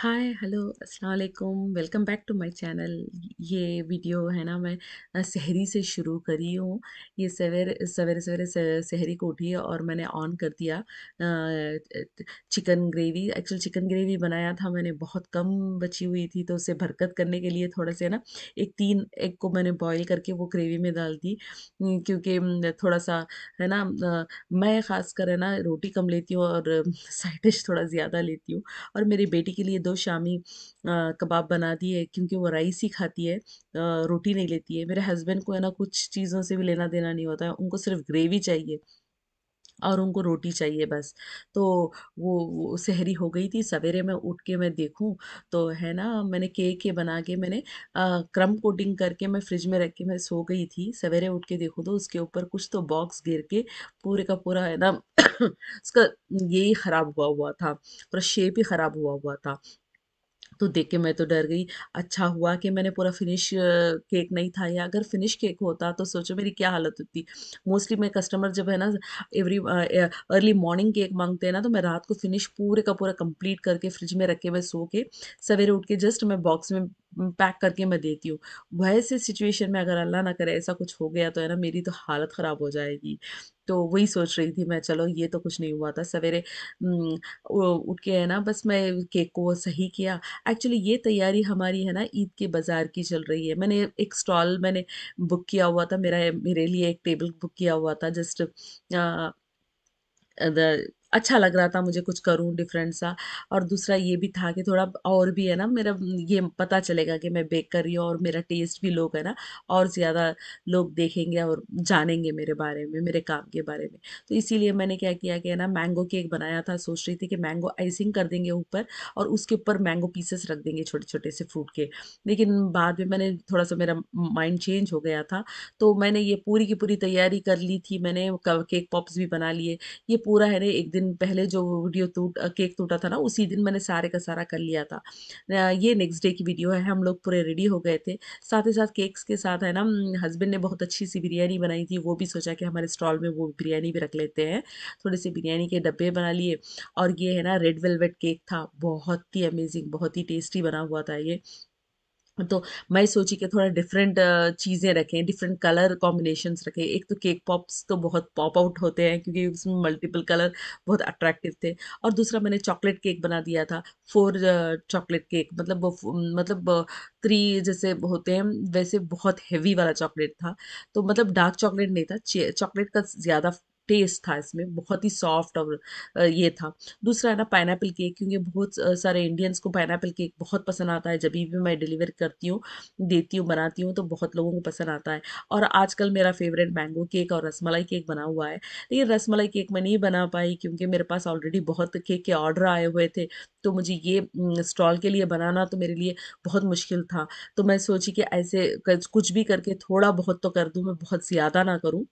हाय hello अस्सलाम वालेकुम welcome back to my channel ये वीडियो है ना मैं सहरी से शुरू करी हूँ ये सवेरे सवेरे सवेरे सहरी को उठी और मैंने ऑन कर दिया chicken gravy actual chicken gravy बनाया था मैंने बहुत कम बची हुई थी तो उसे भरकत करने के लिए थोड़ा से ना एक तीन एग को मैंने बॉयल करके वो ग्रेवी में डाल दी क्योंकि थोड़ा सा है ना मैं ख़ास कर है ना रोटी कम लेती हूँ और साइड डिश थोड़ा ज़्यादा लेती हूँ और मेरी बेटी के लिए दो शामी कबाब बना दिए क्योंकि वो राइस ही खाती है रोटी नहीं लेती है मेरे हस्बैंड को है ना कुछ चीज़ों से भी लेना देना नहीं होता है उनको सिर्फ ग्रेवी चाहिए और उनको रोटी चाहिए बस तो वो, वो सहरी हो गई थी सवेरे मैं उठ के मैं देखूं तो है ना मैंने केक के बना के मैंने क्रम कोटिंग करके मैं फ्रिज में रख के मैं सो गई थी सवेरे उठ के देखूं तो उसके ऊपर कुछ तो बॉक्स गिर के पूरे का पूरा है ना उसका ये ही ख़राब हुआ हुआ था पूरा शेप ही ख़राब हुआ हुआ था तो देख के मैं तो डर गई। अच्छा हुआ कि मैंने पूरा फिनिश केक नहीं था या अगर फिनिश केक होता तो सोचो मेरी क्या हालत होती। मोस्टली मैं कस्टमर जब है ना एवरी अर्ली मॉर्निंग केक मांगते हैं ना तो मैं रात को फिनिश पूरे का पूरा कंप्लीट करके फ्रिज में रख के मैं सो के सवेरे उठ के जस्ट मैं बॉक्स में पैक करके मैं देती हूँ वैसे से सिचुएशन में अगर अल्लाह ना करे ऐसा कुछ हो गया तो है ना मेरी तो हालत ख़राब हो जाएगी तो वही सोच रही थी मैं चलो ये तो कुछ नहीं हुआ था सवेरे उठ के है ना बस मैं केक को सही किया एक्चुअली ये तैयारी हमारी है ना ईद के बाज़ार की चल रही है मैंने एक स्टॉल मैंने बुक किया हुआ था मेरा मेरे लिए एक टेबल बुक किया हुआ था जस्ट अच्छा लग रहा था मुझे कुछ करूँ डिफरेंट सा और दूसरा ये भी था कि थोड़ा और भी है ना मेरा ये पता चलेगा कि मैं बेक कर रही हूँ और मेरा टेस्ट भी लोग है ना और ज़्यादा लोग देखेंगे और जानेंगे मेरे बारे में मेरे काम के बारे में तो इसीलिए मैंने क्या किया कि है ना मैंगो केक बनाया था सोच रही थी कि मैंगो आइसिंग कर देंगे ऊपर और उसके ऊपर मैंगो पीसेस रख देंगे छोटे छोटे से फ्रूट के लेकिन बाद में मैंने थोड़ा सा मेरा माइंड चेंज हो गया था तो मैंने ये पूरी की पूरी तैयारी कर ली थी मैंने केक पॉप्स भी बना लिए ये पूरा है ना एक दिन दिन पहले जो वीडियो टूट केक टूटा था ना उसी दिन मैंने सारे का सारा कर लिया था ये नेक्स्ट डे की वीडियो है हम लोग पूरे रेडी हो गए थे साथ ही साथ केक्स के साथ है ना हस्बैंड ने बहुत अच्छी सी बिरयानी बनाई थी वो भी सोचा कि हमारे स्टॉल में वो बिरयानी भी रख लेते हैं थोड़े से बिरयानी के डब्बे बना लिए और ये है ना रेड वेलवेट केक था बहुत ही अमेजिंग बहुत ही टेस्टी बना हुआ था ये तो मैं सोची कि थोड़ा डिफरेंट चीज़ें रखें डिफरेंट कलर कॉम्बिनेशंस रखें एक तो केक पॉप्स तो बहुत पॉप आउट होते हैं क्योंकि उसमें मल्टीपल कलर बहुत अट्रैक्टिव थे और दूसरा मैंने चॉकलेट केक बना दिया था फोर चॉकलेट केक मतलब मतलब थ्री जैसे होते हैं वैसे बहुत हेवी वाला चॉकलेट था तो मतलब डार्क चॉकलेट नहीं था चॉकलेट का ज़्यादा टेस्ट था इसमें बहुत ही सॉफ्ट और ये था दूसरा है ना पाइन केक क्योंकि बहुत सारे इंडियंस को पाइन केक बहुत पसंद आता है जब भी मैं डिलीवर करती हूँ देती हूँ बनाती हूँ तो बहुत लोगों को पसंद आता है और आजकल मेरा फेवरेट मैंगो केक और रसमलाई केक बना हुआ है लेकिन रसमलाई केक मैं नहीं बना पाई क्योंकि मेरे पास ऑलरेडी बहुत केक के ऑर्डर आए हुए थे तो मुझे ये स्टॉल के लिए बनाना तो मेरे लिए बहुत मुश्किल था तो मैं सोची कि ऐसे कुछ भी करके थोड़ा बहुत तो कर दूँ मैं बहुत ज़्यादा ना करूँ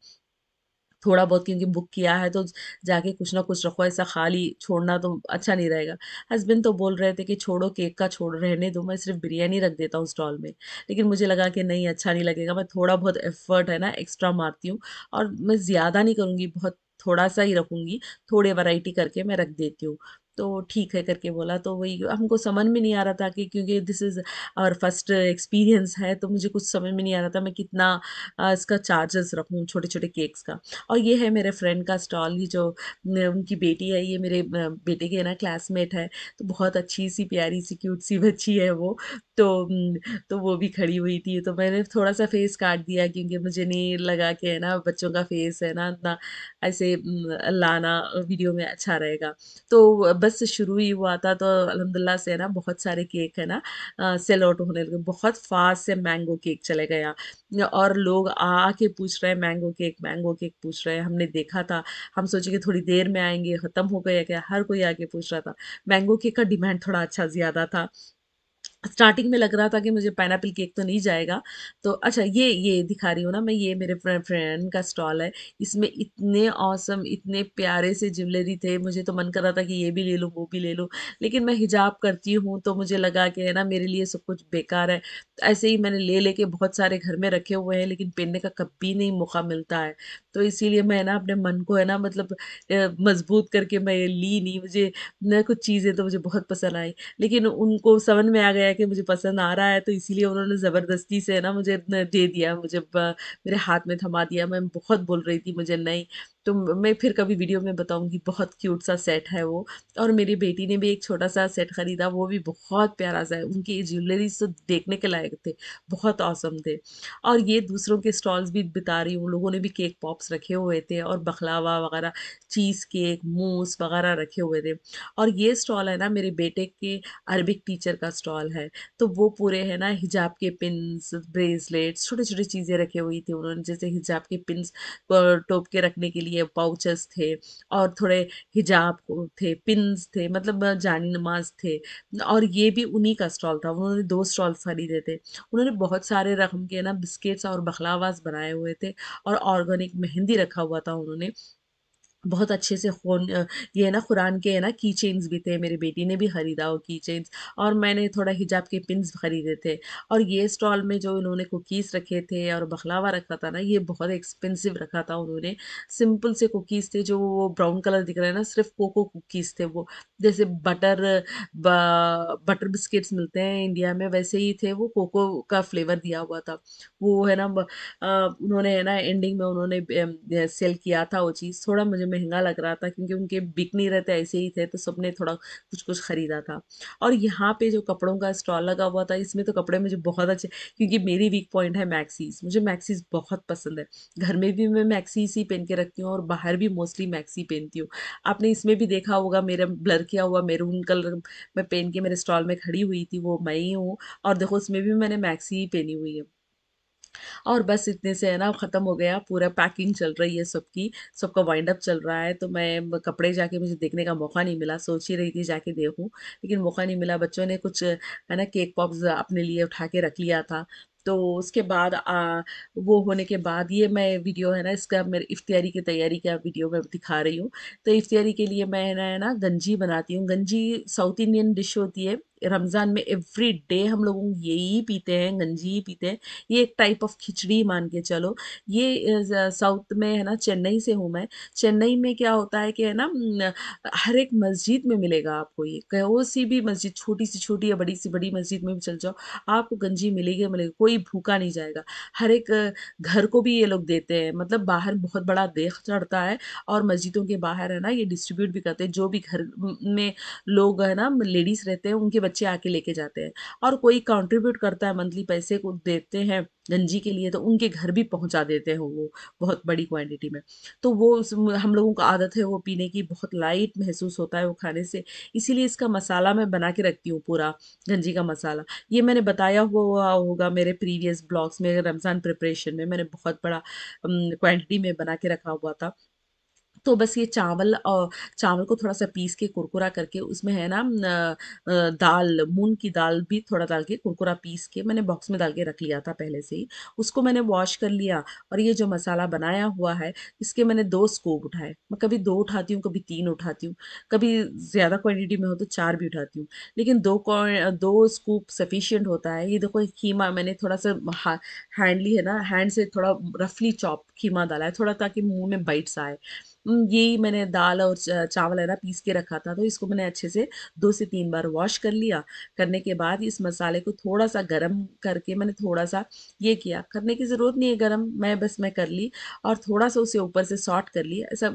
थोड़ा बहुत क्योंकि बुक किया है तो जाके कुछ ना कुछ रखो ऐसा खाली छोड़ना तो अच्छा नहीं रहेगा हस्बैंड तो बोल रहे थे कि छोड़ो केक का छोड़ रहने दो मैं सिर्फ बिरयानी रख देता हूँ स्टॉल में लेकिन मुझे लगा कि नहीं अच्छा नहीं लगेगा मैं थोड़ा बहुत एफर्ट है ना एक्स्ट्रा मारती हूँ और मैं ज़्यादा नहीं करूँगी बहुत थोड़ा सा ही रखूँगी थोड़े वैरायटी करके मैं रख देती हूँ तो ठीक है करके बोला तो वही हमको समझ में नहीं आ रहा था कि क्योंकि this is our first experience है तो मुझे कुछ समझ में नहीं आ रहा था मैं कितना इसका चार्जेस रखूँ छोटे छोटे केक्स का और ये है मेरे फ्रेंड का स्टॉल ये जो उनकी बेटी है ये मेरे बेटे के ना क्लासमेट है तो बहुत अच्छी सी प्यारी सी क्यूट सी बच्ची है वो तो तो वो भी खड़ी हुई थी तो मैंने थोड़ा सा फेस काट दिया क्योंकि मुझे नहीं लगा कि है ना बच्चों का फेस है ना ना ऐसे लाना वीडियो में अच्छा रहेगा तो बस शुरू ही हुआ था तो अलहमदिल्ला से ना बहुत सारे केक है ना सेल आउट होने लगे बहुत फास्ट से मैंगो केक चले गया और लोग आके पूछ रहे हैं मैंगो केक मैंगो केक पूछ रहे हैं हमने देखा था हम सोचे कि थोड़ी देर में आएंगे ख़त्म हो गया क्या हर कोई आके पूछ रहा था मैंगो केक का डिमांड थोड़ा अच्छा ज़्यादा था स्टार्टिंग में लग रहा था कि मुझे पाइनएप्पल केक तो नहीं जाएगा तो अच्छा ये ये दिखा रही हूँ ना मैं ये मेरे फ्रेंड का स्टॉल है इसमें इतने औसम इतने प्यारे से ज्वेलरी थे मुझे तो मन कर रहा था कि ये भी ले लूँ वो भी ले लूँ लेकिन मैं हिजाब करती हूँ तो मुझे लगा कि है ना मेरे लिए सब कुछ बेकार है ऐसे ही मैंने ले लेके बहुत सारे घर में रखे हुए हैं लेकिन पहनने का कभी नहीं मौका मिलता है तो इसीलिए मैं ना अपने मन को है ना मतलब मजबूत करके मैं ये ली नहीं मुझे ना कुछ चीज़ें तो मुझे बहुत पसंद आई लेकिन उनको समझ में आ गया कि मुझे पसंद आ रहा है तो इसीलिए उन्होंने ज़बरदस्ती से ना मुझे दे दिया मुझे मेरे हाथ में थमा दिया मैं बहुत बोल रही थी मुझे नहीं तो मैं फिर कभी वीडियो में बताऊँगी बहुत क्यूट सा सेट है वो और मेरी बेटी ने भी एक छोटा सा सेट ख़रीदा वो भी बहुत प्यारा सा है उनकी ज्वेलरीज तो देखने के लायक थे बहुत औसम थे और ये दूसरों के स्टॉल्स भी बिता रही हूँ लोगों ने भी केक पॉप्स रखे हुए थे और बखलावा वगैरह चीज़ केक मूस वगैरह रखे हुए थे और ये स्टॉल है ना मेरे बेटे के अरबिक टीचर का स्टॉल है तो वो पूरे है ना हिजाब के पिन्स ब्रेसलेट्स छोटे छोटे चीज़ें रखी हुई थी उन्होंने जैसे हिजाब के पिनस टोप के रखने के लिए ये पाउचेस थे और थोड़े हिजाब थे पिन्स थे मतलब जानी नमाज थे और ये भी उन्हीं का स्टॉल था उन्होंने दो स्टॉल खरीदे थे उन्होंने बहुत सारे रकम के ना बिस्किट्स और बखलावास बनाए हुए थे और ऑर्गेनिक मेहंदी रखा हुआ था उन्होंने बहुत अच्छे से खून ये है ना कुरान के है ना की चेन्स भी थे मेरी बेटी ने भी ख़रीदा वो की चेन्स और मैंने थोड़ा हिजाब के पिन्स ख़रीदे थे और ये स्टॉल में जो इन्होंने कुकीज़ रखे थे और बखलावा रखा था ना ये बहुत एक्सपेंसिव रखा था उन्होंने सिंपल से कुकीज़ थे जो वो ब्राउन कलर दिख रहा है ना सिर्फ कोको कुकीज़ थे वो जैसे बटर बटर बिस्किट्स मिलते हैं इंडिया में वैसे ही थे वो कोको का फ्लेवर दिया हुआ था वो है ना उन्होंने है ना एंडिंग में उन्होंने सेल किया था वो चीज़ थोड़ा मुझे महंगा लग रहा था क्योंकि उनके बिक नहीं रहते ऐसे ही थे तो सबने थोड़ा कुछ कुछ ख़रीदा था और यहाँ पे जो कपड़ों का स्टॉल लगा हुआ था इसमें तो कपड़े मुझे बहुत अच्छे क्योंकि मेरी वीक पॉइंट है मैक्सीज मुझे मैक्सीज बहुत पसंद है घर में भी मैं मैक्सीज ही पहन के रखती हूँ और बाहर भी मोस्टली मैक्सी पहनती हूँ आपने इसमें भी देखा होगा मेरा ब्लर किया हुआ मेरून कलर मैं पहन के मेरे स्टॉल में खड़ी हुई थी वो मैं ही हूँ और देखो उसमें भी मैंने मैक्सी ही पहनी हुई है और बस इतने से है ना ख़त्म हो गया पूरा पैकिंग चल रही है सबकी सबका वाइंड अप चल रहा है तो मैं कपड़े जाके मुझे देखने का मौका नहीं मिला सोच ही रही थी जाके देखूं लेकिन मौका नहीं मिला बच्चों ने कुछ है ना केक पॉप्स अपने लिए उठा के रख लिया था तो उसके बाद आ, वो होने के बाद ये मैं वीडियो है ना इसका मेरे इफ्तियारी की तैयारी का वीडियो मैं दिखा रही हूँ तो इफ्तियारी के लिए मैं ना है ना गंजी बनाती हूँ गंजी साउथ इंडियन डिश होती है रमज़ान में एवरी डे हम लोग यही पीते हैं गंजी ही पीते हैं ये एक टाइप ऑफ खिचड़ी मान के चलो ये साउथ में है ना चेन्नई से हूँ मैं चेन्नई में क्या होता है कि है ना हर एक मस्जिद में मिलेगा आपको ये कहो सी भी मस्जिद छोटी सी छोटी या बड़ी सी बड़ी मस्जिद में भी चल जाओ आपको गंजी मिलेगी मिलेगी कोई भूखा नहीं जाएगा हर एक घर को भी ये लोग देते हैं मतलब बाहर बहुत बड़ा देख चढ़ता है और मस्जिदों के बाहर है ना ये डिस्ट्रीब्यूट भी करते हैं जो भी घर में लोग है ना लेडीज़ रहते हैं उनके बच्चे आके लेके जाते हैं और कोई कंट्रीब्यूट करता है मंथली पैसे को देते हैं गंजी के लिए तो उनके घर भी पहुंचा देते हैं वो बहुत बड़ी क्वांटिटी में तो वो हम लोगों का आदत है वो पीने की बहुत लाइट महसूस होता है वो खाने से इसीलिए इसका मसाला मैं बना के रखती हूँ पूरा गंजी का मसाला ये मैंने बताया हुआ होगा मेरे प्रीवियस ब्लॉग्स में रमज़ान प्रिपरेशन में मैंने बहुत बड़ा क्वान्टिटी में बना के रखा हुआ था तो बस ये चावल और चावल को थोड़ा सा पीस के कुरकुरा करके उसमें है ना दाल मूंग की दाल भी थोड़ा डाल के कुरकुरा पीस के मैंने बॉक्स में डाल के रख लिया था पहले से ही उसको मैंने वॉश कर लिया और ये जो मसाला बनाया हुआ है इसके मैंने दो स्कोप उठाए मैं कभी दो उठाती हूँ कभी तीन उठाती हूँ कभी ज़्यादा क्वान्टिटी में हो तो चार भी उठाती हूँ लेकिन दो दो स्कूप सफिशियंट होता है ये देखो खीमा मैंने थोड़ा सा हैंडली है ना हैंड से थोड़ा रफली चॉप खीमा डाला है थोड़ा ताकि मुँह में बाइट्स आए यही मैंने दाल और चावल है ना पीस के रखा था तो इसको मैंने अच्छे से दो से तीन बार वॉश कर लिया करने के बाद इस मसाले को थोड़ा सा गर्म करके मैंने थोड़ा सा ये किया करने की ज़रूरत नहीं है गर्म मैं बस मैं कर ली और थोड़ा सा उसे ऊपर से सॉट कर ली ऐसा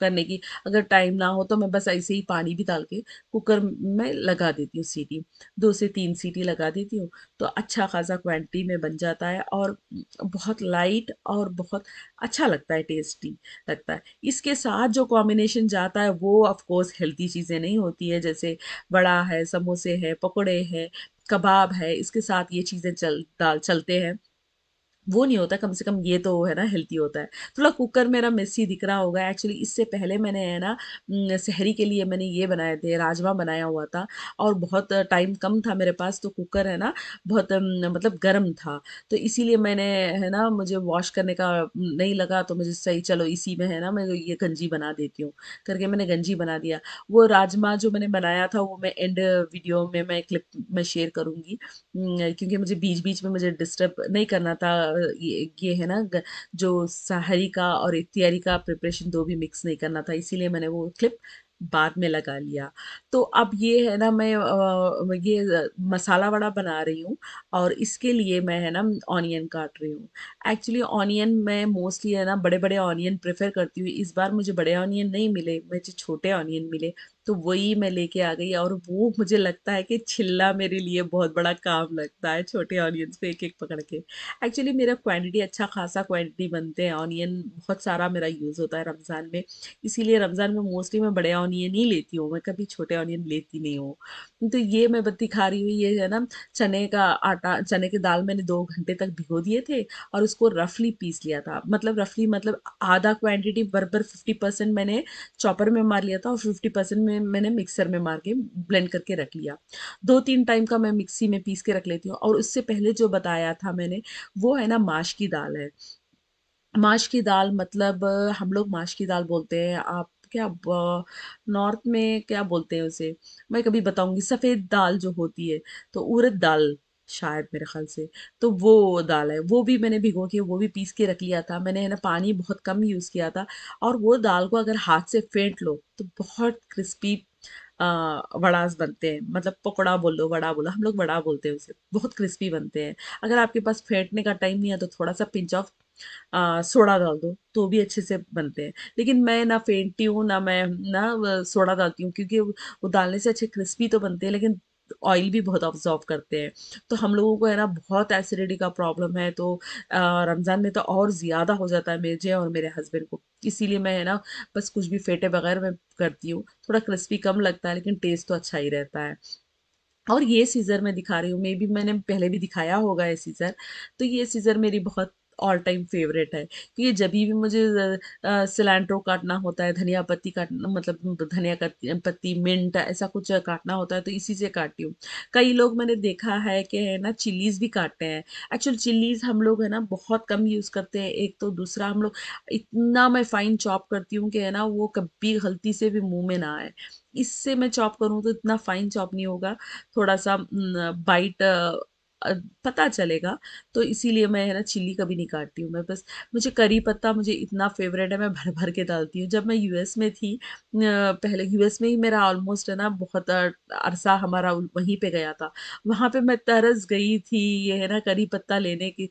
करने की अगर टाइम ना हो तो मैं बस ऐसे ही पानी भी डाल के कुकर में लगा देती हूँ सीटी दो से तीन सीटी लगा देती हूँ तो अच्छा खासा क्वान्टिटी में बन जाता है और बहुत लाइट और बहुत अच्छा लगता है टेस्टी लगता है इसके उसके साथ जो कॉम्बिनेशन जाता है वो ऑफ कोर्स हेल्थी चीज़ें नहीं होती है जैसे बड़ा है समोसे है पकौड़े है कबाब है इसके साथ ये चीज़ें चल चलते हैं वो नहीं होता कम से कम ये तो है ना हेल्थी होता है थोड़ा तो कुकर मेरा मेसी दिख रहा होगा एक्चुअली इससे पहले मैंने है ना शहरी के लिए मैंने ये बनाए थे राजमा बनाया हुआ था और बहुत टाइम कम था मेरे पास तो कुकर है ना बहुत मतलब गर्म था तो इसीलिए मैंने है ना मुझे वॉश करने का नहीं लगा तो मुझे सही चलो इसी में है ना मैं ये गंजी बना देती हूँ करके मैंने गंजी बना दिया वो राजमा जो मैंने बनाया था वो मैं एंड वीडियो में मैं क्लिप में शेयर करूँगी क्योंकि मुझे बीच बीच में मुझे डिस्टर्ब नहीं करना था ये है ना जो सहारी का और इतियारी का प्रिपरेशन दो भी मिक्स नहीं करना था इसीलिए मैंने वो क्लिप बाद में लगा लिया तो अब ये है ना मैं ये मसाला वड़ा बना रही हूँ और इसके लिए मैं है ना ऑनियन काट रही हूँ एक्चुअली ऑनियन मैं मोस्टली है ना बड़े बड़े ऑनियन प्रेफर करती हूँ इस बार मुझे बड़े ऑनियन नहीं मिले मुझे छोटे ऑनियन मिले तो वही मैं लेके आ गई और वो मुझे लगता है कि छिल्ला मेरे लिए बहुत बड़ा काम लगता है छोटे ऑनियंस को एक एक पकड़ के एक्चुअली मेरा क्वांटिटी अच्छा खासा क्वांटिटी बनते हैं ऑनियन बहुत सारा मेरा यूज़ होता है रमज़ान में इसीलिए रमज़ान में मोस्टली मैं बड़े ऑनियन ही लेती हूँ मैं कभी छोटे ऑनियन लेती नहीं हूँ तो ये मैं बत्ती खा रही हूँ ये है ना चने का आटा चने की दाल मैंने दो घंटे तक भिगो दिए थे और उसको रफली पीस लिया था मतलब रफली मतलब आधा क्वान्टिटी बरबर फिफ्टी परसेंट मैंने चॉपर में मार लिया था और फिफ्टी परसेंट में में मैंने मिक्सर में मार के ब्लेंड करके रख लिया दो तीन टाइम का मैं मिक्सी में पीस के रख लेती हूँ और उससे पहले जो बताया था मैंने वो है ना माश की दाल है माश की दाल मतलब हम लोग माश की दाल बोलते हैं आप क्या नॉर्थ में क्या बोलते हैं उसे मैं कभी बताऊंगी सफ़ेद दाल जो होती है तो उड़द दाल शायद मेरे ख्याल से तो वो दाल है वो भी मैंने भिगो के वो भी पीस के रख लिया था मैंने है ना पानी बहुत कम यूज़ किया था और वो दाल को अगर हाथ से फेंट लो तो बहुत क्रिस्पी वड़ास बनते हैं मतलब पकौड़ा बोलो वड़ा बोलो हम लोग वड़ा बोलते हैं उसे बहुत क्रिस्पी बनते हैं अगर आपके पास फेंटने का टाइम नहीं है तो थोड़ा सा पिंच ऑफ सोडा डाल दो तो भी अच्छे से बनते हैं लेकिन मैं ना फेंटती हूँ ना मैं ना सोडा डालती हूँ क्योंकि वो डालने से अच्छे क्रिस्पी तो बनते हैं लेकिन ऑयल भी बहुत ऑब्जॉर्व करते हैं तो हम लोगों को है ना बहुत एसिडिटी का प्रॉब्लम है तो रमज़ान में तो और ज़्यादा हो जाता है मेरे और मेरे हस्बैंड को इसीलिए मैं है ना बस कुछ भी फेटे वगैरह मैं करती हूँ थोड़ा क्रिस्पी कम लगता है लेकिन टेस्ट तो अच्छा ही रहता है और ये सीज़र मैं दिखा रही हूँ मे बी मैंने पहले भी दिखाया होगा ये सीज़र तो ये सीज़र मेरी बहुत ऑल टाइम फेवरेट है कि तो जब भी मुझे सिलेंड्रो काटना होता है धनिया पत्ती काटना मतलब धनिया पत्ती मिंट ऐसा कुछ काटना होता है तो इसी से काटती हूँ कई लोग मैंने देखा है कि है ना चिल्लीज़ भी काटते हैं एक्चुअल चिल्लीज़ हम लोग है ना बहुत कम यूज़ करते हैं एक तो दूसरा हम लोग इतना मैं फाइन चॉप करती हूँ कि है ना वो कभी गलती से भी मुँह में ना आए इससे मैं चॉप करूँ तो इतना फाइन चॉप नहीं होगा थोड़ा सा बाइट पता चलेगा तो इसीलिए मैं है ना चिल्ली कभी नहीं काटती हूँ मैं बस मुझे करी पत्ता मुझे इतना फेवरेट है मैं भर भर के डालती हूँ जब मैं यूएस में थी पहले यूएस में ही मेरा ऑलमोस्ट है ना बहुत अरसा हमारा वहीं पे गया था वहाँ पे मैं तरस गई थी ये है ना करी पत्ता लेने के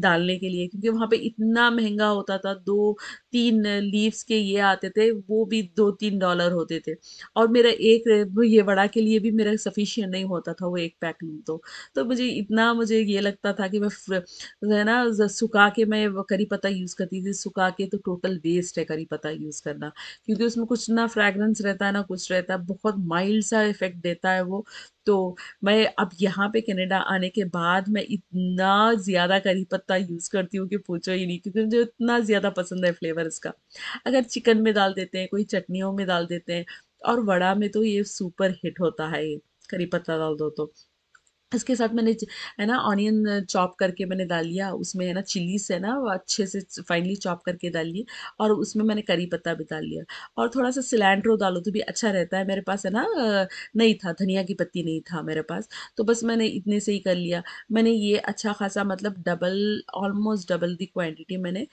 डालने के लिए क्योंकि वहाँ पर इतना महंगा होता था दो तीन लीव्स के ये आते थे वो भी दो तीन डॉलर होते थे और मेरा एक ये वड़ा के लिए भी मेरा सफिशियंट नहीं होता था वो एक पैक लूँ तो, तो मुझे इतना मुझे ये लगता था कि मैं है ना सुखा के मैं करी पत्ता यूज़ करती थी सुखा के तो टोटल वेस्ट है करी पत्ता यूज़ करना क्योंकि उसमें कुछ ना फ्रेगरेंस रहता है ना कुछ रहता है बहुत माइल्ड सा इफेक्ट देता है वो तो मैं अब यहाँ पे कनाडा आने के बाद मैं इतना ज़्यादा करी पत्ता यूज़ करती हूँ कि पूछो ही नहीं क्योंकि मुझे इतना ज़्यादा पसंद है फ्लेवर इसका अगर चिकन में डाल देते हैं कोई चटनियों में डाल देते हैं और वड़ा में तो ये सुपर हिट होता है ये करी पत्ता डाल दो तो इसके साथ मैंने है ना ऑनियन चॉप करके मैंने डाल लिया उसमें है ना चिलीस है ना वो अच्छे से फाइनली चॉप करके डाल लिए और उसमें मैंने करी पत्ता भी डाल लिया और थोड़ा सा सिलेंड्रो डालो तो भी अच्छा रहता है मेरे पास है ना नहीं था धनिया की पत्ती नहीं था मेरे पास तो बस मैंने इतने से ही कर लिया मैंने ये अच्छा खासा मतलब double almost double the quantity मैंने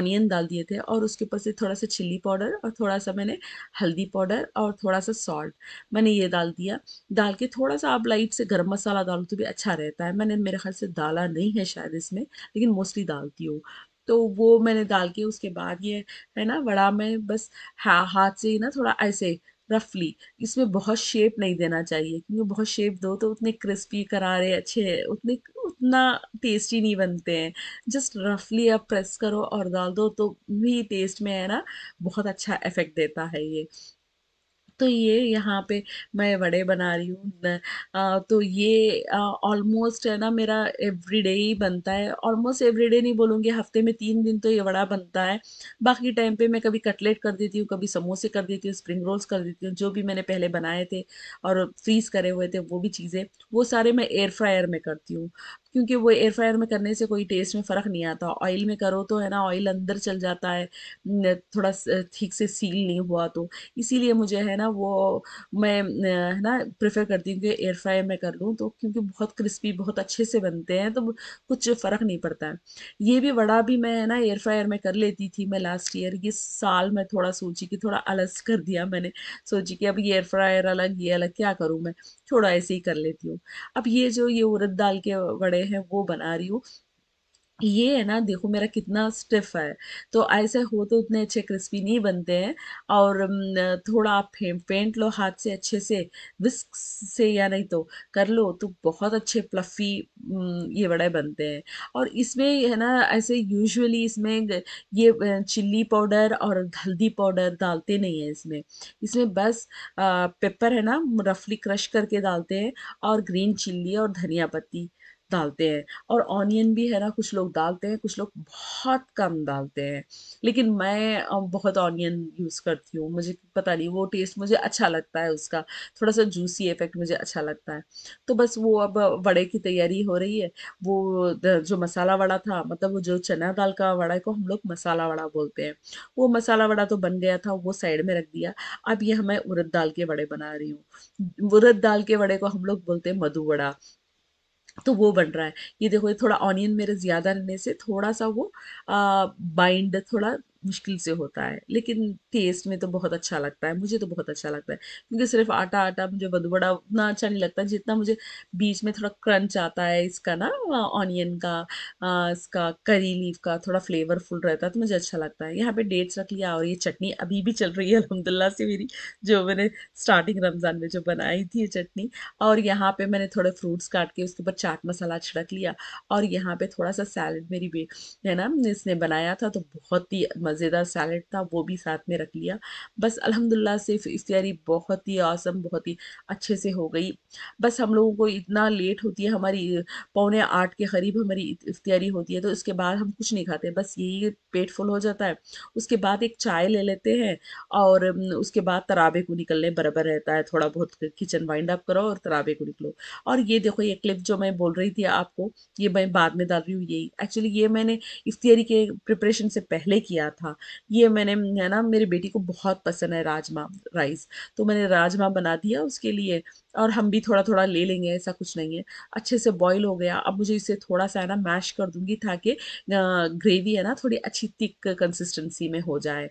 ऑनियन डाल दिए थे और उसके ऊपर से थोड़ा सा चिल्ली पाउडर और थोड़ा सा मैंने हल्दी पाउडर और थोड़ा सा सॉल्ट मैंने ये डाल दिया डाल के थोड़ा सा आप लाइट से गर्म मसाला डालो तो भी अच्छा रहता है मैंने मेरे ख्याल से डाला नहीं है शायद इसमें लेकिन मोस्टली डालती हूँ तो वो मैंने डाल के उसके बाद ये है ना वड़ा मैं बस हा, हाथ से ही ना थोड़ा ऐसे रफली इसमें बहुत शेप नहीं देना चाहिए क्योंकि बहुत शेप दो तो उतने क्रिस्पी करारे अच्छे उतने उतना टेस्टी नहीं बनते हैं जस्ट रफली आप प्रेस करो और डाल दो तो भी टेस्ट में है ना बहुत अच्छा इफेक्ट देता है ये तो ये यहाँ पे मैं वड़े बना रही हूँ तो ये ऑलमोस्ट है ना मेरा एवरीडे ही बनता है ऑलमोस्ट एवरीडे नहीं बोलूँगी हफ्ते में तीन दिन तो ये वड़ा बनता है बाकी टाइम पे मैं कभी कटलेट कर देती हूँ कभी समोसे कर देती हूँ स्प्रिंग रोल्स कर देती हूँ जो भी मैंने पहले बनाए थे और फ्रीज़ करे हुए थे वो भी चीज़ें वो सारे मैं एयर फ्रायर में करती हूँ क्योंकि वो एयर फ्रायर में करने से कोई टेस्ट में फ़र्क नहीं आता ऑयल में करो तो है ना ऑयल अंदर चल जाता है थोड़ा ठीक से सील नहीं हुआ तो इसीलिए मुझे है ना वो मैं है ना प्रेफर करती हूँ कि एयर फ्रायर में कर लूँ तो क्योंकि बहुत क्रिस्पी बहुत अच्छे से बनते हैं तो कुछ फ़र्क नहीं पड़ता है ये भी वड़ा भी मैं है ना एयर फ्रायर में कर लेती थी मैं लास्ट ईयर ये साल मैं थोड़ा सोची कि थोड़ा अलस कर दिया मैंने सोची कि अब ये एयर फ्रायर अलग ये अलग क्या करूँ मैं थोड़ा ऐसे ही कर लेती हूँ अब ये जो ये उड़द दाल के वड़े गए हैं वो बना रही हूँ ये है ना देखो मेरा कितना स्टिफ है तो ऐसे हो तो उतने अच्छे क्रिस्पी नहीं बनते हैं और थोड़ा आप पेंट लो हाथ से अच्छे से विस्क से या नहीं तो कर लो तो बहुत अच्छे प्लफी ये बड़े बनते हैं और इसमें है ना ऐसे यूजुअली इसमें ये चिल्ली पाउडर और हल्दी पाउडर डालते नहीं हैं इसमें इसमें बस पेपर है ना रफली क्रश करके डालते हैं और ग्रीन चिल्ली और धनिया पत्ती डालते हैं और ऑनियन भी है ना कुछ लोग डालते हैं कुछ लोग बहुत कम डालते हैं लेकिन मैं बहुत ऑनियन यूज़ करती हूँ मुझे पता नहीं वो टेस्ट मुझे अच्छा लगता है उसका थोड़ा सा जूसी इफेक्ट मुझे अच्छा लगता है तो बस वो अब वड़े की तैयारी हो रही है वो जो मसाला वड़ा था मतलब वो जो चना दाल का वड़ा है को हम लोग मसाला वड़ा बोलते हैं वो मसाला वड़ा तो बन गया था वो साइड में रख दिया अब यह मैं उड़द दाल के वड़े बना रही हूँ उड़द दाल के वड़े को हम लोग बोलते हैं मधु वड़ा तो वो बन रहा है ये देखो ये थोड़ा ऑनियन मेरे ज़्यादा रहने से थोड़ा सा वो बाइंड थोड़ा मुश्किल से होता है लेकिन टेस्ट में तो बहुत अच्छा लगता है मुझे तो बहुत अच्छा लगता है क्योंकि सिर्फ आटा आटा मुझे बदबड़ा उतना अच्छा नहीं लगता जितना मुझे बीच में थोड़ा क्रंच आता है इसका ना ऑनियन का आ, इसका करी लीफ का थोड़ा फ्लेवरफुल रहता है तो मुझे अच्छा लगता है यहाँ पे डेट्स रख लिया और ये चटनी अभी भी चल रही है अलहमदिल्ला से मेरी जो मैंने स्टार्टिंग रमज़ान में जो बनाई थी ये चटनी और यहाँ पर मैंने थोड़े फ्रूट्स काट के उसके ऊपर चाट मसाला छिड़क लिया और यहाँ पर थोड़ा सा सैलड मेरी है ना इसने बनाया था तो बहुत ही मज़ेदार सैलड था वो भी साथ में रख लिया बस अलहमदिल्ला से इफ्तारी बहुत ही आसम बहुत ही अच्छे से हो गई बस हम लोगों को इतना लेट होती है हमारी पौने आठ के करीब हमारी इफ्तारी होती है तो उसके बाद हम कुछ नहीं खाते बस यही पेट फुल हो जाता है उसके बाद एक चाय ले लेते हैं और उसके बाद तराबे को निकलने बराबर रहता है थोड़ा बहुत किचन वाइंड अप करो और तराबे को निकलो और ये देखो ये क्लिप जो मैं बोल रही थी आपको ये मैं बाद में डाल रही हूँ यही एक्चुअली ये मैंने इफ्तारी के प्रिपरेशन से पहले किया था था ये मैंने है ना मेरी बेटी को बहुत पसंद है राजमा राइस तो मैंने राजमा बना दिया उसके लिए और हम भी थोड़ा थोड़ा ले लेंगे ऐसा कुछ नहीं है अच्छे से बॉईल हो गया अब मुझे इसे थोड़ा सा है ना मैश कर दूंगी ताकि ग्रेवी है ना थोड़ी अच्छी थिक कंसिस्टेंसी में हो जाए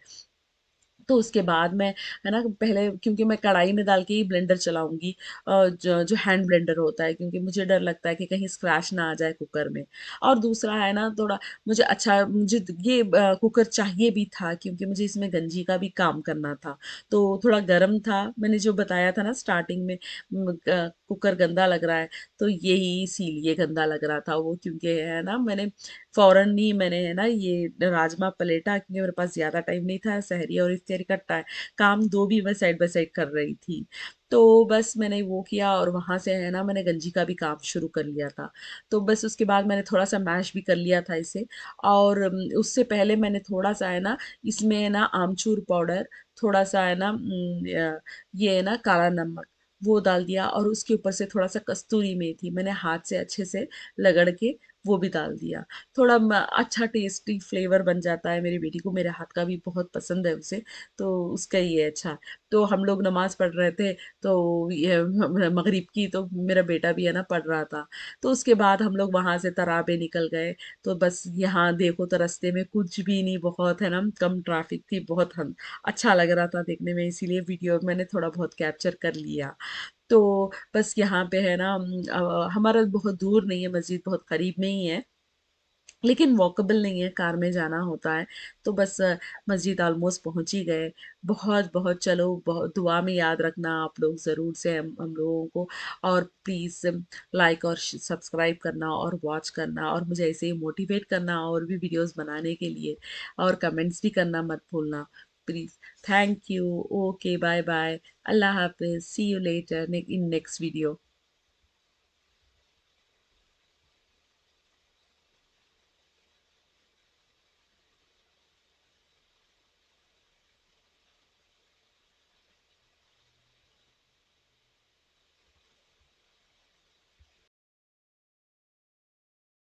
तो उसके बाद मैं है ना पहले क्योंकि मैं कढ़ाई में डाल के ही ब्लेंडर चलाऊंगी जो, जो हैंड ब्लेंडर होता है क्योंकि मुझे डर लगता है कि कहीं स्क्रैच ना आ जाए कुकर में और दूसरा है ना थोड़ा मुझे अच्छा मुझे ये कुकर चाहिए भी था क्योंकि मुझे इसमें गंजी का भी काम करना था तो थोड़ा गर्म था मैंने जो बताया था ना स्टार्टिंग में कुकर गंदा लग रहा है तो यही इसीलिए गंदा लग रहा था वो क्योंकि है ना मैंने फ़ौरन ही मैंने है ना ये राजमा पलेटा क्योंकि मेरे पास ज़्यादा टाइम नहीं था सहरी और इफ्तारी शेयर करता है काम दो भी मैं साइड बाई साइड कर रही थी तो बस मैंने वो किया और वहाँ से है ना मैंने गंजी का भी काम शुरू कर लिया था तो बस उसके बाद मैंने थोड़ा सा मैश भी कर लिया था इसे और उससे पहले मैंने थोड़ा सा है ना इसमें है ना आमचूर पाउडर थोड़ा सा है ना ये है ना काला नमक वो डाल दिया और उसके ऊपर से थोड़ा सा कस्तूरी मेथी मैंने हाथ से अच्छे से लगड़ के वो भी डाल दिया थोड़ा अच्छा टेस्टी फ्लेवर बन जाता है मेरी बेटी को मेरे हाथ का भी बहुत पसंद है उसे तो उसका ही है अच्छा तो हम लोग नमाज़ पढ़ रहे थे तो ये मगरिब की तो मेरा बेटा भी है ना पढ़ रहा था तो उसके बाद हम लोग वहाँ से तराबे निकल गए तो बस यहाँ देखो तो रस्ते में कुछ भी नहीं बहुत है ना कम ट्रैफिक थी बहुत हम अच्छा लग रहा था देखने में इसीलिए वीडियो मैंने थोड़ा बहुत कैप्चर कर लिया तो बस यहाँ पे है ना हमारा बहुत दूर नहीं है मस्जिद बहुत करीब में ही है लेकिन वॉकबल नहीं है कार में जाना होता है तो बस मस्जिद ऑलमोस्ट पहुँच ही गए बहुत बहुत चलो बहुत दुआ में याद रखना आप लोग ज़रूर से हम हम लोगों को और प्लीज़ लाइक और सब्सक्राइब करना और वॉच करना और मुझे ऐसे ही मोटिवेट करना और भी वीडियोस बनाने के लिए और कमेंट्स भी करना मत भूलना please thank you okay bye bye allah hafiz see you later in next video